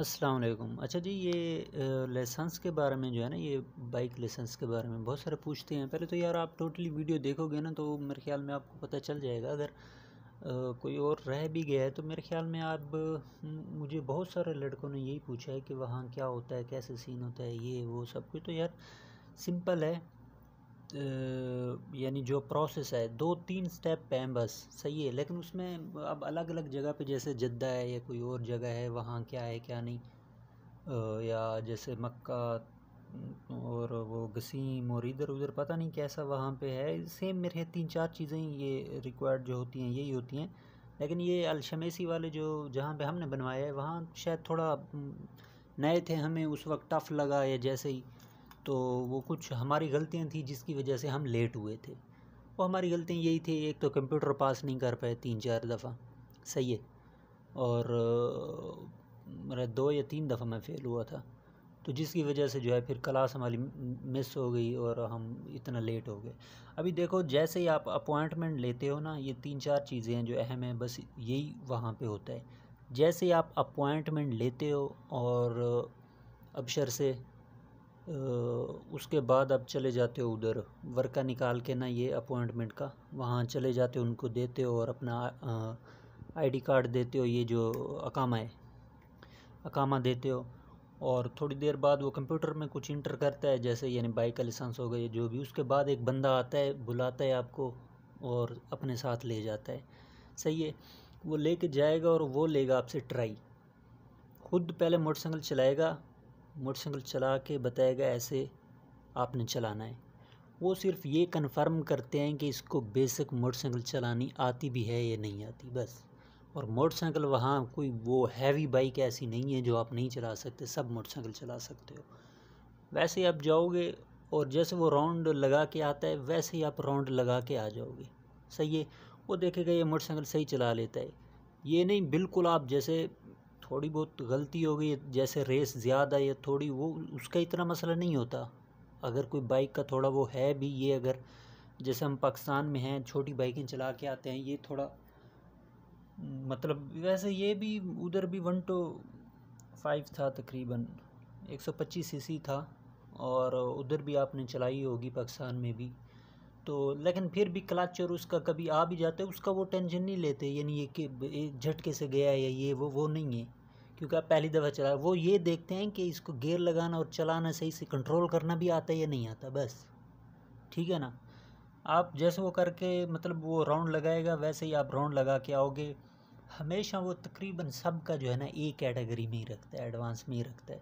असलकुम अच्छा जी ये लाइसेंस के बारे में जो है ना ये बाइक लाइसेंस के बारे में बहुत सारे पूछते हैं पहले तो यार आप टोटली वीडियो देखोगे ना तो मेरे ख्याल में आपको पता चल जाएगा अगर आ, कोई और रह भी गया है तो मेरे ख्याल में आप मुझे बहुत सारे लड़कों ने यही पूछा है कि वहाँ क्या होता है कैसे सीन होता है ये वो सब कुछ तो यार सिंपल है यानी जो प्रोसेस है दो तीन स्टेप पे हैं बस सही है लेकिन उसमें अब अलग अलग जगह पे जैसे जद्दा है या कोई और जगह है वहाँ क्या है क्या नहीं आ, या जैसे मक्का और वो गसीम और इधर उधर पता नहीं कैसा वहाँ पे है सेम मेरे तीन चार चीज़ें ये रिक्वायर्ड जो होती हैं यही होती हैं लेकिन ये अलशमेसी वाले जो जहाँ पे हमने बनवाया है वहाँ शायद थोड़ा हम्म, नए थे हमें उस वक्त टफ़ लगा या जैसे ही तो वो कुछ हमारी गलतियाँ थी जिसकी वजह से हम लेट हुए थे वो हमारी गलतियाँ यही थी एक तो कंप्यूटर पास नहीं कर पाए तीन चार दफ़ा सही है और मेरा दो या तीन दफ़ा मैं फेल हुआ था तो जिसकी वजह से जो है फिर क्लास हमारी मिस हो गई और हम इतना लेट हो गए अभी देखो जैसे ही आप अपॉइंटमेंट लेते हो ना ये तीन चार चीज़ें हैं जो अहम हैं बस यही वहाँ पे होता है जैसे ही आप अपॉइंटमेंट लेते हो और अबशर से उसके बाद आप चले जाते हो उधर वर्का निकाल के ना ये अपॉइंटमेंट का वहाँ चले जाते हो उनको देते हो और अपना आईडी कार्ड देते हो ये जो अकामा है अकामा देते हो और थोड़ी देर बाद वो कंप्यूटर में कुछ इंटर करता है जैसे यानी बाइक का लाइसेंस हो गया जो भी उसके बाद एक बंदा आता है बुलाता है आपको और अपने साथ ले जाता है सही है वो ले जाएगा और वो लेगा आपसे ट्राई खुद पहले मोटरसाइकिल चलाएगा मोटरसाइकिल चला के बताएगा ऐसे आपने चलाना है वो सिर्फ ये कंफर्म करते हैं कि इसको बेसिक मोटरसाइकिल चलानी आती भी है या नहीं आती बस और मोटरसाइकिल वहाँ कोई वो हैवी बाइक ऐसी नहीं है जो आप नहीं चला सकते सब मोटरसाइकिल चला सकते हो वैसे आप जाओगे और जैसे वो राउंड लगा के आता है वैसे ही आप राउंड लगा के आ जाओगे सही है वो देखेगा ये मोटरसाइकिल सही चला लेता है ये नहीं बिल्कुल आप जैसे थोड़ी बहुत गलती हो गई जैसे रेस ज़्यादा या थोड़ी वो उसका इतना मसला नहीं होता अगर कोई बाइक का थोड़ा वो है भी ये अगर जैसे हम पाकिस्तान में हैं छोटी बाइकें चला के आते हैं ये थोड़ा मतलब वैसे ये भी उधर भी वन टू फाइव था तकरीबन एक सौ पच्चीस सीसी था और उधर भी आपने चलाई होगी पाकिस्तान में भी तो लेकिन फिर भी क्लच और उसका कभी आ भी जाते उसका वो टेंशन नहीं लेते यानी ये कि झटके से गया या ये वो वो नहीं है क्योंकि आप पहली दफ़ा चला वो ये देखते हैं कि इसको गेयर लगाना और चलाना सही से कंट्रोल करना भी आता है या नहीं आता बस ठीक है ना आप जैसे वो करके मतलब वो राउंड लगाएगा वैसे ही आप राउंड लगा के आओगे हमेशा वो तकरीबन सब का जो है ना ए कैटेगरी में ही रखता है एडवांस में ही रखता है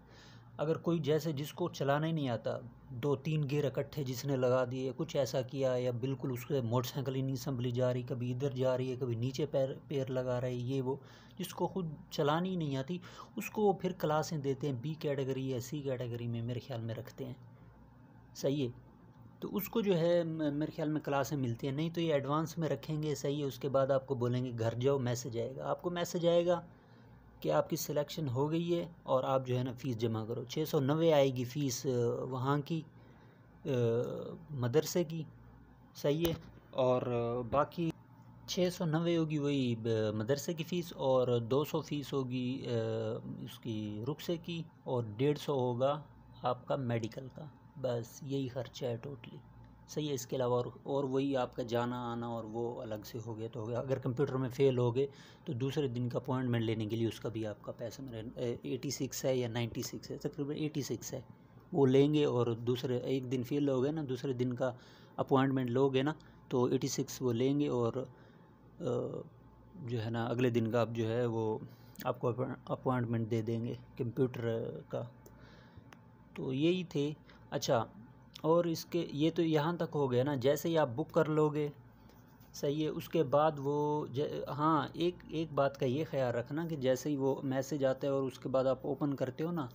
अगर कोई जैसे जिसको चलाना ही नहीं आता दो तीन गेयर इकट्ठे जिसने लगा दिए कुछ ऐसा किया या बिल्कुल उसके मोटरसाइकिल ही नहीं संभली जा रही कभी इधर जा रही है कभी नीचे पैर पैर लगा रही है ये वो जिसको खुद चलानी नहीं आती उसको वो फिर क्लासें देते हैं बी कैटेगरी या सी कैटेगरी में मेरे ख्याल में रखते हैं सही है तो उसको जो है मेरे ख्याल में क्लासें मिलती हैं नहीं तो ये एडवांस में रखेंगे सही है उसके बाद आपको बोलेंगे घर जाओ मैसेज आएगा आपको मैसेज आएगा कि आपकी सिलेक्शन हो गई है और आप जो है ना फ़ीस जमा करो छः सौ नबे आएगी फ़ीस वहाँ की मदरसे की सही है और बाकी छः सौ नब्बे होगी वही मदरसे की फ़ीस और दो सौ फ़ीस होगी उसकी रुखसे की और डेढ़ सौ होगा आपका मेडिकल का बस यही खर्चा है टोटली सही है इसके अलावा और, और वही आपका जाना आना और वो अलग से हो गया तो हो गया अगर कंप्यूटर में फ़ेल हो गए तो दूसरे दिन का अपॉइंटमेंट लेने के लिए उसका भी आपका पैसा मेरे एटी सिक्स है या नाइन्टी सिक्स है तकरीबन एटी सिक्स है वो लेंगे और दूसरे एक दिन फेल हो गए ना दूसरे दिन का अपॉइंटमेंट लोगे ना तो एटी सिक्स वो लेंगे और जो है ना अगले दिन का आप जो है वो आपको अपॉइंटमेंट दे देंगे कंप्यूटर का तो यही थे अच्छा और इसके ये तो यहाँ तक हो गया ना जैसे ही आप बुक कर लोगे सही है उसके बाद वो हाँ एक एक बात का ये ख्याल रखना कि जैसे ही वो मैसेज आता है और उसके बाद आप ओपन करते हो ना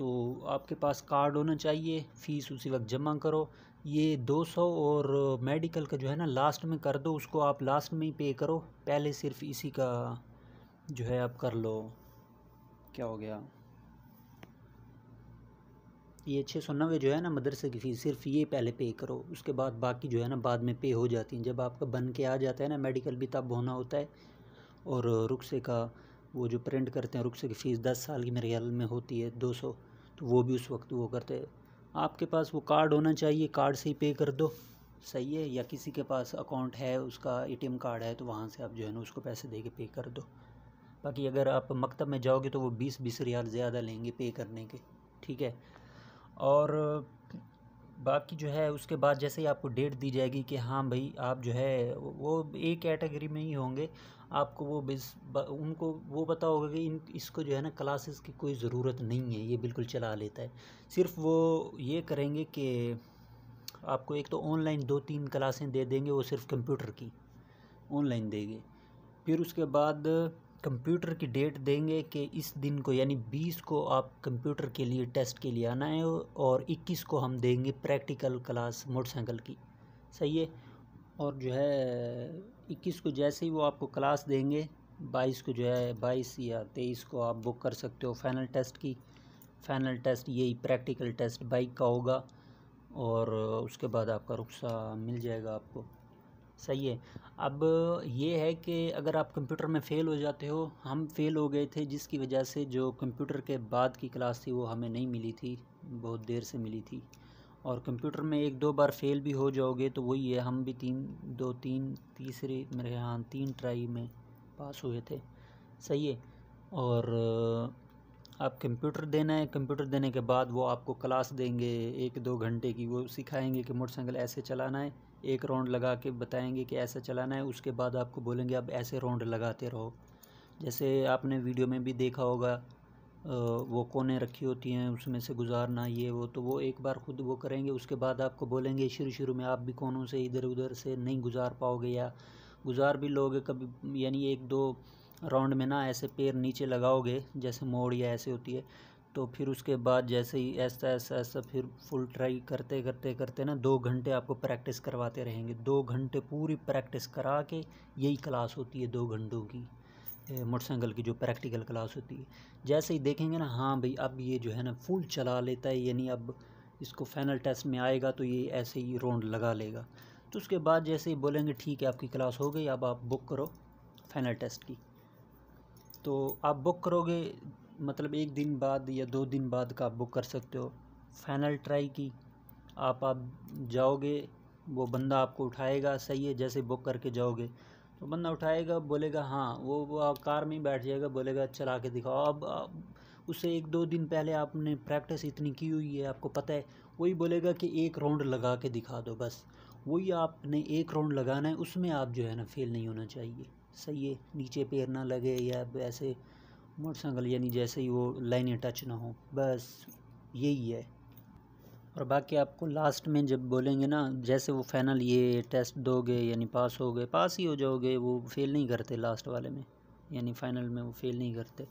तो आपके पास कार्ड होना चाहिए फ़ीस उसी वक्त जमा करो ये 200 और मेडिकल का जो है ना लास्ट में कर दो उसको आप लास्ट में ही पे करो पहले सिर्फ इसी का जो है आप कर लो क्या हो गया ये छः सौ नबे जो है ना मदरसे की फ़ीस सिर्फ ये पहले पे करो उसके बाद बाकी जो है ना बाद में पे हो जाती हैं जब आपका बन के आ जाता है ना मेडिकल भी तब होना होता है और रुक्से का वो जो प्रिंट करते हैं रुक्से की फ़ीस दस साल की मेरे ख्याल में होती है दो सौ तो वो भी उस वक्त वो करते आपके पास वो कार्ड होना चाहिए कार्ड से ही पे कर दो सही है या किसी के पास अकाउंट है उसका एटीएम कार्ड है तो वहाँ से आप जो है ना उसको पैसे दे के पे कर दो बाकी अगर आप मकतब में जाओगे तो वो बीस बीस रियाल ज़्यादा लेंगे पे करने के ठीक है और बाकी जो है उसके बाद जैसे ही आपको डेट दी जाएगी कि हाँ भाई आप जो है वो एक कैटेगरी में ही होंगे आपको वो बिज उनको वो पता होगा कि इन इसको जो है ना क्लासेस की कोई ज़रूरत नहीं है ये बिल्कुल चला लेता है सिर्फ वो ये करेंगे कि आपको एक तो ऑनलाइन दो तीन क्लासें दे देंगे वो सिर्फ कंप्यूटर की ऑनलाइन देंगे फिर उसके बाद कंप्यूटर की डेट देंगे कि इस दिन को यानी 20 को आप कंप्यूटर के लिए टेस्ट के लिए आना है और 21 को हम देंगे प्रैक्टिकल क्लास मोटरसाइकिल की सही है और जो है इक्कीस को जैसे ही वो आपको क्लास देंगे बाईस को जो है बाईस या तेईस को आप बुक कर सकते हो फाइनल टेस्ट की फाइनल टेस्ट यही प्रैक्टिकल टेस्ट बाइक का होगा और उसके बाद आपका रुख्सा मिल जाएगा आपको सही है अब ये है कि अगर आप कंप्यूटर में फ़ेल हो जाते हो हम फेल हो गए थे जिसकी वजह से जो कंप्यूटर के बाद की क्लास थी वो हमें नहीं मिली थी बहुत देर से मिली थी और कंप्यूटर में एक दो बार फेल भी हो जाओगे तो वही है हम भी तीन दो तीन तीसरे मेरे यहाँ तीन ट्राई में पास हुए थे सही है और आप कंप्यूटर देना है कंप्यूटर देने के बाद वो आपको क्लास देंगे एक दो घंटे की वो सिखाएंगे कि मोटरसाइकिल ऐसे चलाना है एक राउंड लगा के बताएंगे कि ऐसा चलाना है उसके बाद आपको बोलेंगे आप ऐसे राउंड लगाते रहो जैसे आपने वीडियो में भी देखा होगा वो कोने रखी होती हैं उसमें से गुजारना ये वो तो वो एक बार ख़ुद वो करेंगे उसके बाद आपको बोलेंगे शुरू शुरू में आप भी कोनों से इधर उधर से नहीं गुजार पाओगे या गुजार भी लोगे कभी यानी एक दो राउंड में ना ऐसे पैर नीचे लगाओगे जैसे मोड़ या ऐसे होती है तो फिर उसके बाद जैसे ही ऐसा ऐसा ऐसा फिर फुल ट्राई करते करते करते ना दो घंटे आपको प्रैक्टिस करवाते रहेंगे दो घंटे पूरी प्रैक्टिस करा के यही क्लास होती है दो घंटों की मोटरसाइकिल की जो प्रैक्टिकल क्लास होती है जैसे ही देखेंगे ना हाँ भाई अब ये जो है ना फुल चला लेता है यानी अब इसको फाइनल टेस्ट में आएगा तो ये ऐसे ही राउंड लगा लेगा तो उसके बाद जैसे ही बोलेंगे ठीक है आपकी क्लास हो गई अब आप बुक करो फाइनल टेस्ट की तो आप बुक करोगे मतलब एक दिन बाद या दो दिन बाद का आप बुक कर सकते हो फाइनल ट्राई की आप आप जाओगे वो बंदा आपको उठाएगा सही है जैसे बुक करके जाओगे तो बंदा उठाएगा बोलेगा हाँ वो, वो कार में बैठ जाएगा बोलेगा चला अच्छा, के दिखाओ अब, अब उससे एक दो दिन पहले आपने प्रैक्टिस इतनी की हुई है आपको पता है वही बोलेगा कि एक राउंड लगा के दिखा दो बस वही आपने एक राउंड लगाना है उसमें आप जो है ना फेल नहीं होना चाहिए सही है नीचे पैर ना लगे या ऐसे मोटरसाइकिल यानी जैसे ही वो लाइनें टच ना हो बस यही है और बाकी आपको लास्ट में जब बोलेंगे ना जैसे वो फाइनल ये टेस्ट दोगे यानी पास हो गए पास ही हो जाओगे वो फेल नहीं करते लास्ट वाले में यानी फ़ाइनल में वो फेल नहीं करते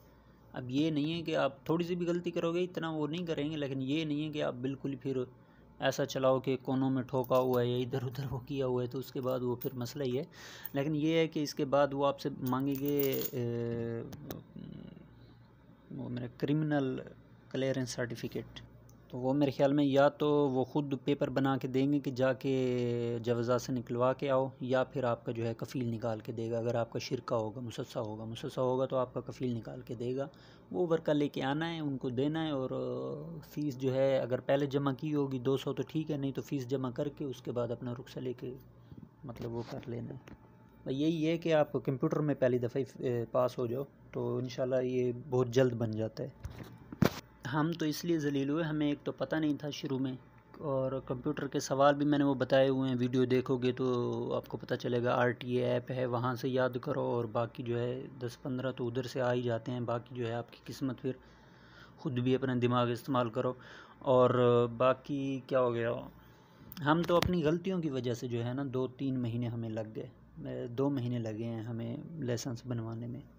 अब ये नहीं है कि आप थोड़ी सी भी गलती करोगे इतना वो नहीं करेंगे लेकिन ये नहीं है कि आप बिल्कुल फिर ऐसा चलाओ कि कोनों में ठोका हुआ है या इधर उधर वो किया हुआ है तो उसके बाद वो फिर मसला ही है लेकिन ये है कि इसके बाद वो आपसे मांगेंगे वो मेरा क्रिमिनल क्लियरेंस सर्टिफिकेट तो वो मेरे ख्याल में या तो वो ख़ुद पेपर बना के देंगे कि जाके जवज़ा से निकलवा के आओ या फिर आपका जो है कफ़ील निकाल के देगा अगर आपका शिरका होगा मुसस्सा होगा मुसस्सा होगा तो आपका कफ़ील निकाल के देगा वो वर्का लेके आना है उनको देना है और फ़ीस जो है अगर पहले जमा की होगी दो सौ तो ठीक है नहीं तो फ़ीस जमा करके उसके बाद अपना रुखसा लेके मतलब वो कर लेना है यही है कि आप कंप्यूटर में पहली दफ़ा पास हो जाओ तो इन ये बहुत जल्द बन जाता है हम तो इसलिए जलील हुए हमें एक तो पता नहीं था शुरू में और कंप्यूटर के सवाल भी मैंने वो बताए हुए हैं वीडियो देखोगे तो आपको पता चलेगा आर टी ऐप है वहाँ से याद करो और बाकी जो है दस पंद्रह तो उधर से आ ही जाते हैं बाकी जो है आपकी किस्मत फिर ख़ुद भी अपना दिमाग इस्तेमाल करो और बाकी क्या हो गया हम तो अपनी गलतियों की वजह से जो है ना दो तीन महीने हमें लग गए दो महीने लगे हैं हमें लाइसेंस बनवाने में